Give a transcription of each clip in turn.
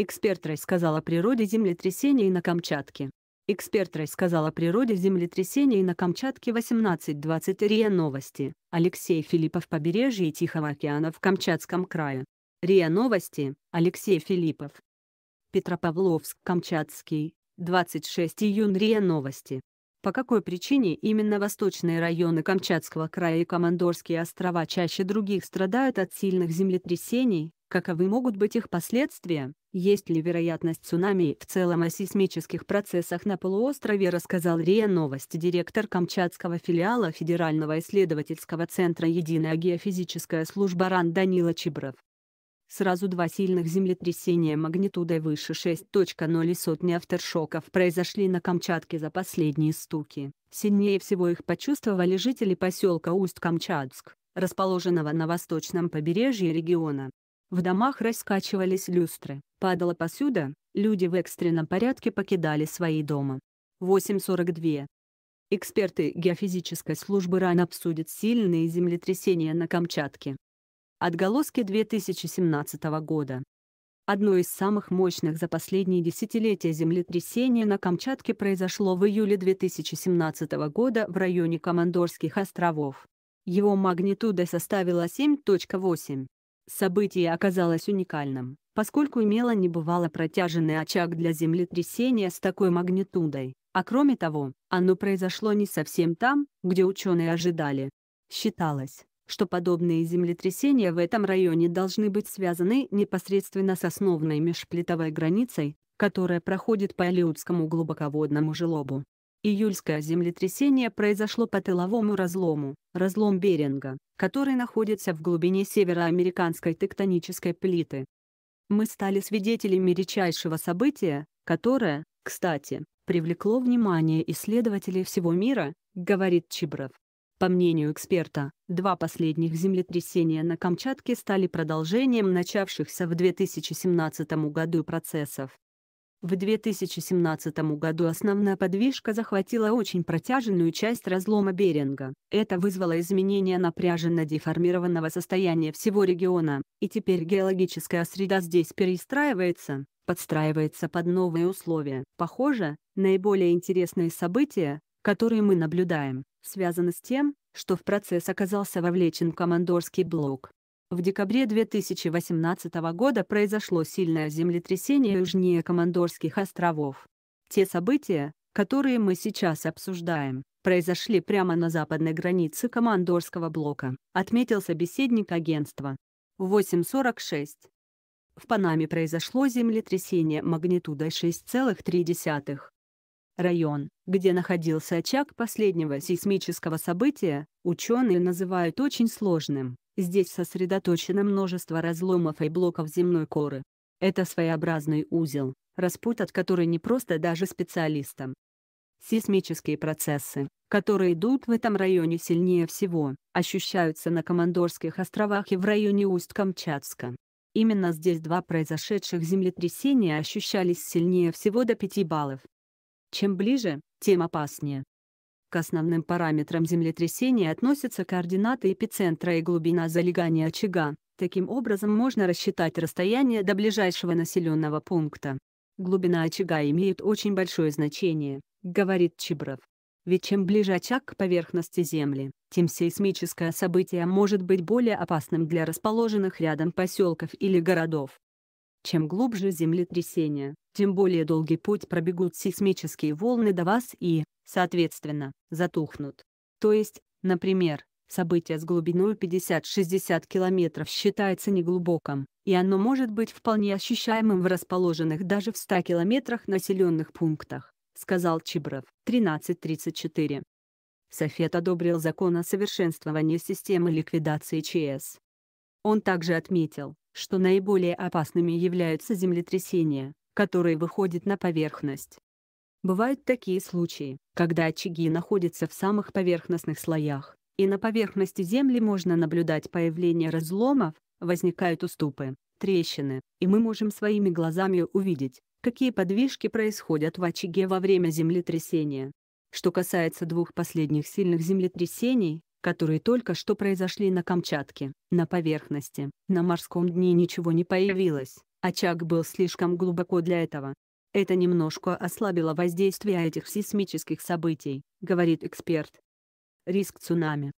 Эксперт рассказал о природе землетрясений на Камчатке. Эксперт рассказал о природе землетрясений на Камчатке 18.20 РИА Новости. Алексей Филиппов побережье Тихого океана в Камчатском крае. РИА Новости. Алексей Филиппов. Петропавловск, Камчатский. 26 июня РИА Новости. По какой причине именно восточные районы Камчатского края и Командорские острова чаще других страдают от сильных землетрясений, Каковы могут быть их последствия? Есть ли вероятность цунами в целом о сейсмических процессах на полуострове рассказал РИА Новости директор Камчатского филиала Федерального исследовательского центра «Единая геофизическая служба РАН» Данила Чебров. Сразу два сильных землетрясения магнитудой выше 6.0 и сотни авторшоков произошли на Камчатке за последние стуки. Сильнее всего их почувствовали жители поселка Усть-Камчатск, расположенного на восточном побережье региона. В домах раскачивались люстры, падала посуда, люди в экстренном порядке покидали свои дома. 8.42. Эксперты геофизической службы РАН обсудят сильные землетрясения на Камчатке. Отголоски 2017 года. Одно из самых мощных за последние десятилетия землетрясения на Камчатке произошло в июле 2017 года в районе Командорских островов. Его магнитуда составила 7.8. Событие оказалось уникальным, поскольку имело небывало протяженный очаг для землетрясения с такой магнитудой, а кроме того, оно произошло не совсем там, где ученые ожидали. Считалось, что подобные землетрясения в этом районе должны быть связаны непосредственно с основной межплитовой границей, которая проходит по Алиутскому глубоководному желобу. Июльское землетрясение произошло по тыловому разлому, разлом Беринга, который находится в глубине североамериканской тектонической плиты. Мы стали свидетелями редчайшего события, которое, кстати, привлекло внимание исследователей всего мира, говорит Чибров. По мнению эксперта, два последних землетрясения на Камчатке стали продолжением начавшихся в 2017 году процессов. В 2017 году основная подвижка захватила очень протяженную часть разлома Беринга. Это вызвало изменение напряженно-деформированного состояния всего региона, и теперь геологическая среда здесь перестраивается, подстраивается под новые условия. Похоже, наиболее интересные события, которые мы наблюдаем, связаны с тем, что в процесс оказался вовлечен командорский блок. В декабре 2018 года произошло сильное землетрясение южнее Командорских островов. Те события, которые мы сейчас обсуждаем, произошли прямо на западной границе Командорского блока, отметил собеседник агентства. 8.46. В Панаме произошло землетрясение магнитудой 6,3. Район, где находился очаг последнего сейсмического события, ученые называют очень сложным, Здесь сосредоточено множество разломов и блоков земной коры. Это своеобразный узел, распутать который не просто даже специалистам. Сейсмические процессы, которые идут в этом районе сильнее всего, ощущаются на Командорских островах и в районе Усть-Камчатска. Именно здесь два произошедших землетрясения ощущались сильнее всего до 5 баллов. Чем ближе, тем опаснее. К основным параметрам землетрясения относятся координаты эпицентра и глубина залегания очага. Таким образом можно рассчитать расстояние до ближайшего населенного пункта. Глубина очага имеет очень большое значение, говорит Чебров. Ведь чем ближе очаг к поверхности Земли, тем сейсмическое событие может быть более опасным для расположенных рядом поселков или городов. Чем глубже землетрясение, тем более долгий путь пробегут сейсмические волны до вас и, соответственно, затухнут. То есть, например, событие с глубиной 50-60 км считается неглубоким, и оно может быть вполне ощущаемым в расположенных даже в 100 км населенных пунктах, сказал Чибров. 13.34. Софет одобрил закон о совершенствовании системы ликвидации ЧС. Он также отметил, что наиболее опасными являются землетрясения, который выходит на поверхность. Бывают такие случаи, когда очаги находятся в самых поверхностных слоях, и на поверхности Земли можно наблюдать появление разломов, возникают уступы, трещины, и мы можем своими глазами увидеть, какие подвижки происходят в очаге во время землетрясения. Что касается двух последних сильных землетрясений, которые только что произошли на Камчатке, на поверхности, на морском дне ничего не появилось, Очаг был слишком глубоко для этого. Это немножко ослабило воздействие этих сейсмических событий, говорит эксперт. Риск цунами.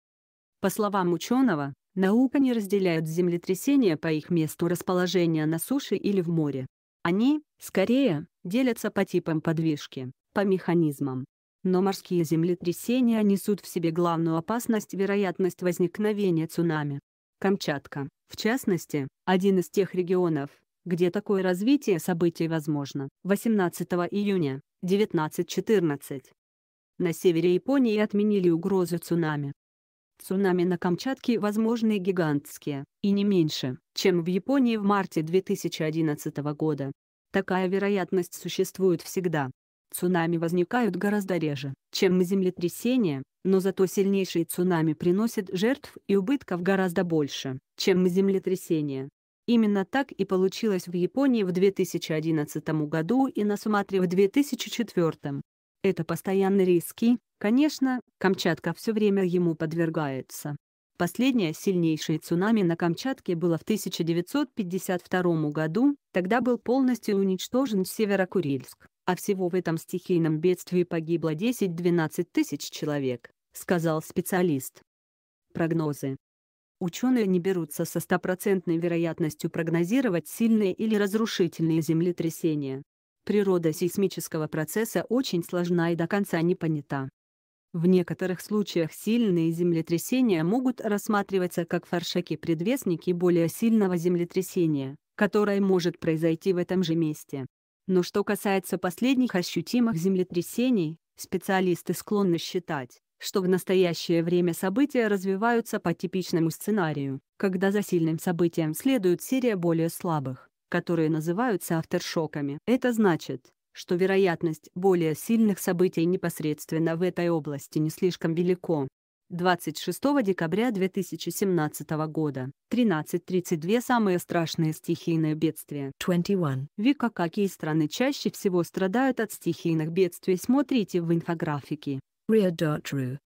По словам ученого, наука не разделяет землетрясения по их месту расположения на суше или в море. Они, скорее, делятся по типам подвижки, по механизмам. Но морские землетрясения несут в себе главную опасность вероятность возникновения цунами. Камчатка, в частности, один из тех регионов, где такое развитие событий возможно. 18 июня, 19.14. На севере Японии отменили угрозу цунами. Цунами на Камчатке возможны гигантские, и не меньше, чем в Японии в марте 2011 года. Такая вероятность существует всегда. Цунами возникают гораздо реже, чем землетрясения, но зато сильнейшие цунами приносят жертв и убытков гораздо больше, чем землетрясения. Именно так и получилось в Японии в 2011 году и на Суматре в 2004. Это постоянные риски, конечно, Камчатка все время ему подвергается. Последнее сильнейшее цунами на Камчатке было в 1952 году, тогда был полностью уничтожен Северокурильск, а всего в этом стихийном бедствии погибло 10-12 тысяч человек, сказал специалист. Прогнозы Ученые не берутся со стопроцентной вероятностью прогнозировать сильные или разрушительные землетрясения. Природа сейсмического процесса очень сложна и до конца не понята. В некоторых случаях сильные землетрясения могут рассматриваться как форшаки-предвестники более сильного землетрясения, которое может произойти в этом же месте. Но что касается последних ощутимых землетрясений, специалисты склонны считать, что в настоящее время события развиваются по типичному сценарию, когда за сильным событием следует серия более слабых, которые называются авторшоками. Это значит, что вероятность более сильных событий непосредственно в этой области не слишком велико. 26 декабря 2017 года, 13.32 самые страшные стихийные бедствия. 21. Вика, какие страны чаще всего страдают от стихийных бедствий, смотрите в инфографике. Ria Dartru